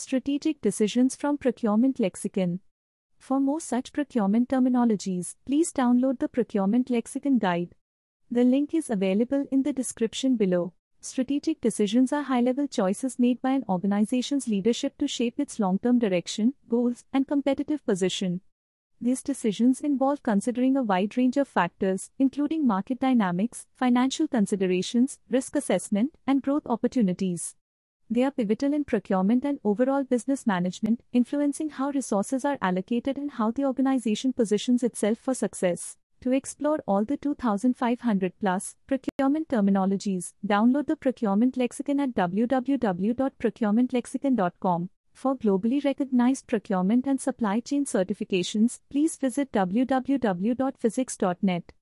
Strategic Decisions from Procurement Lexicon. For more such procurement terminologies, please download the Procurement Lexicon Guide. The link is available in the description below. Strategic decisions are high level choices made by an organization's leadership to shape its long term direction, goals, and competitive position. These decisions involve considering a wide range of factors, including market dynamics, financial considerations, risk assessment, and growth opportunities. They are pivotal in procurement and overall business management, influencing how resources are allocated and how the organization positions itself for success. To explore all the 2,500 plus procurement terminologies, download the procurement lexicon at www.procurementlexicon.com. For globally recognized procurement and supply chain certifications, please visit www.physics.net.